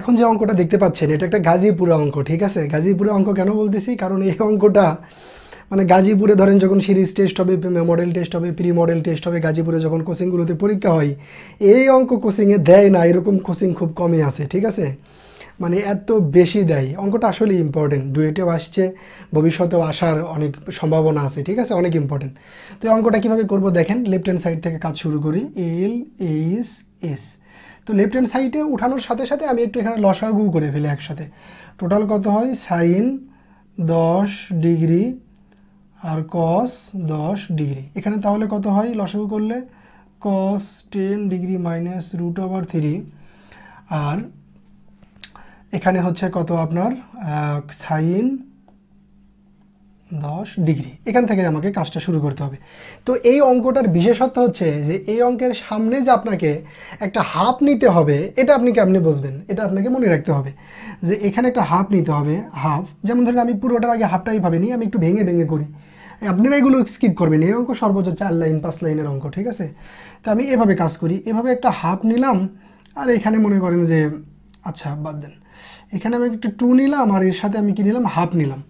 এখন যে অঙ্কটা দেখতে পাচ্ছেন এটা একটা গাজীপুরে অঙ্ক ঠিক আছে গাজীপুরে অঙ্ক কেন বলতেছি কারণ এই অঙ্কটা মানে গাজীপুরে ধরেন যখন সিরিজ টেস্ট হবে মডেল টেস্ট হবে প্রি মডেল টেস্ট হবে গাজীপুরে যখন কোচিংগুলোতে পরীক্ষা হয় এই অঙ্ক কোচিংয়ে দেয় না এরকম কোচিং খুব কমই আছে ঠিক আছে মানে এত বেশি দেয় অঙ্কটা আসলে ইম্পর্টেন্ট ডুয়েটেও আসছে ভবিষ্যতেও আসার অনেক সম্ভাবনা আছে ঠিক আছে অনেক ইম্পর্টেন্ট তো এই অঙ্কটা কীভাবে করবো দেখেন লেফট হ্যান্ড সাইড থেকে কাজ শুরু করি এল এইচ এস তো লেফট হ্যান্ড সাইডে উঠানোর সাথে সাথে আমি একটু এখানে লসা গু করে ফেলি একসাথে টোটাল কত হয় সাইন দশ ডিগ্রি আর কস দশ ডিগ্রি এখানে তাহলে কত হয় লসাগু করলে cos ten degree minus root over three আর এখানে হচ্ছে কত আপনার সাইন দশ ডিগ্রি এখান থেকে আমাকে কাজটা শুরু করতে হবে তো এই অঙ্কটার বিশেষত্ব হচ্ছে যে এই অঙ্কের সামনে যে আপনাকে একটা হাফ নিতে হবে এটা আপনি কেমনি বুঝবেন এটা আপনাকে মনে রাখতে হবে যে এখানে একটা হাফ নিতে হবে হাফ যেমন ধরেন আমি পুরোটার আগে হাফটাই ভাবিনি আমি একটু ভেঙে ভেঙে করি আপনারা এগুলো স্কিপ করবেন এই অঙ্ক সর্বোচ্চ চার লাইন পাঁচ লাইনের অঙ্ক ঠিক আছে তো আমি এভাবে কাজ করি এভাবে একটা হাফ নিলাম আর এখানে মনে করেন যে আচ্ছা বাদ দেন এখানে আমি একটু টু নিলাম আর এর সাথে আমি কি নিলাম হাফ নিলাম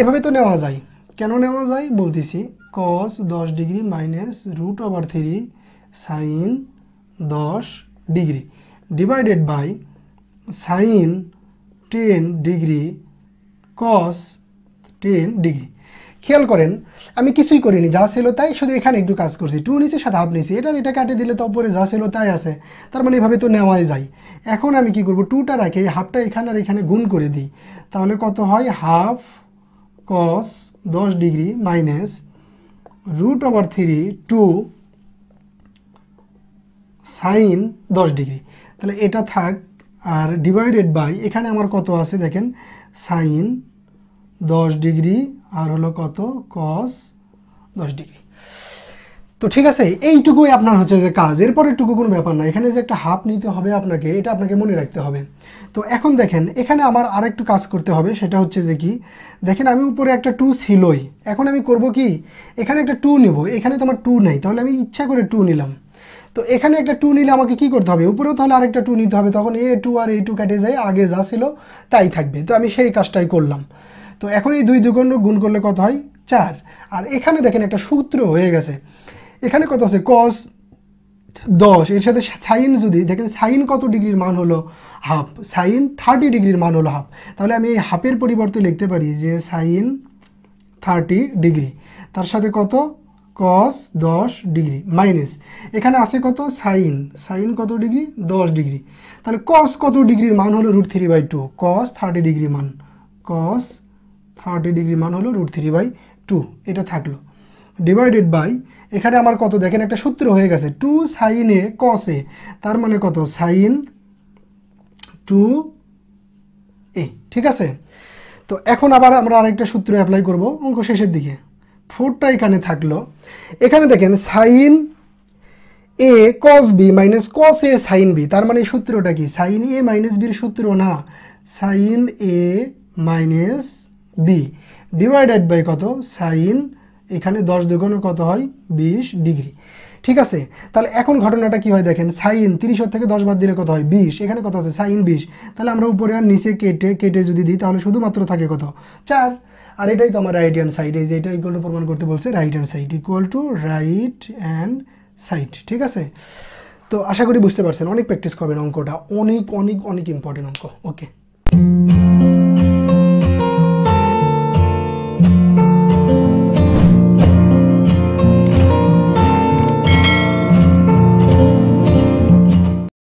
এভাবে তো নেওয়া যায় কেন নেওয়া যায় বলতেছি কস দশ degree minus root over three sine দশ degree divided by sine ten degree cos ten degree খেয়াল করেন আমি কিছুই করিনি যা ছিল তাই শুধু এখানে একটু কাজ করছি টু নিচে সাথে হাফ নিছি এটার এটা কাটে দিলে তারপরে যা ছিল তাই আছে তার মানে এভাবে তো নেওয়াই যায় এখন আমি কি করব টুটা রাখে হাফটা এখানে আর এখানে গুণ করে দিই তাহলে কত হয় হাফ কস দশ degree minus root over three two sine দশ ডিগ্রি তাহলে এটা থাক আর ডিভাইডেড বাই এখানে আমার কত আছে দেখেন সাইন দশ ডিগ্রি আর হলো কত কস দশ ডিগ্রি তো ঠিক আছে এইটুকুই আপনার হচ্ছে যে কাজ এরপর এটুকু কোনো ব্যাপার না এখানে যে একটা হাফ নিতে হবে আপনাকে এটা আপনাকে মনে রাখতে হবে তো এখন দেখেন এখানে আমার আর একটু কাজ করতে হবে সেটা হচ্ছে যে কি দেখেন আমি উপরে একটা টু ছিলই এখন আমি করব কি এখানে একটা টু নেব এখানে তো আমার টু নেই তাহলে আমি ইচ্ছা করে টু নিলাম তো এখানে একটা টু নিলে আমাকে কি করতে হবে উপরেও তাহলে আরেকটা টু নিতে হবে তখন এ টু আর এই টু কেটে যায় আগে যা ছিল তাই থাকবে তো আমি সেই কাজটাই করলাম তো এখন এই দুই দুগণ্ড গুণ করলে কত হয় চার আর এখানে দেখেন একটা সূত্র হয়ে গেছে এখানে কত আছে কস দশ এর সাথে সাইন যদি দেখেন সাইন কত ডিগ্রির মান হলো হাফ সাইন থার্টি ডিগ্রির মান হলো হাফ তাহলে আমি এই হাফের পরিবর্তে লিখতে পারি যে সাইন থার্টি ডিগ্রি তার সাথে কত কস দশ ডিগ্রি মাইনাস এখানে আছে কত সাইন সাইন কত ডিগ্রি দশ ডিগ্রি তাহলে কস কত ডিগ্রির মান হলো root three by two cos thirty degree মান কস থার্টি ডিগ্রি মান হলো রুট থ্রি বাই টু এটা থাকলো ডিভাইডেড বাই এখানে আমার কত দেখেন একটা সূত্র হয়ে গেছে টু সাইন এ কস এ তার মানে কত সাইন টু এ ঠিক আছে তো এখন আবার আমরা আরেকটা সূত্র অ্যাপ্লাই করব অঙ্ক শেষের দিকে ফোরটা এখানে থাকলো এখানে দেখেন sine A cos B minus cos A sine B তার মানে সূত্রটা কি সাইন এ মাইনাস বির সূত্র না sine A minus B divided by কত সাইন এখানে দশ দুগুণে কত হয় বিশ ডিগ্রি ঠিক আছে তাহলে এখন ঘটনাটা কি হয় দেখেন সাইন তিরিশ থেকে দশ বাদ দিলে কত হয় বিশ এখানে কত আছে সাইন বিশ তাহলে আমরা উপরে আর নিচে কেটে কেটে যদি দিই তাহলে শুধুমাত্র থাকে কত চার আর এটাই তো আমার রাইট হ্যান্ড সাইড এই যে এটা ইকুয়াল টু প্রমাণ করতে বলছে right hand side equal to right hand side ঠিক আছে তো আশা করি বুঝতে পারছেন অনেক প্র্যাকটিস করবেন অঙ্কটা অনেক অনেক অনেক ইম্পর্টেন্ট অঙ্ক ওকে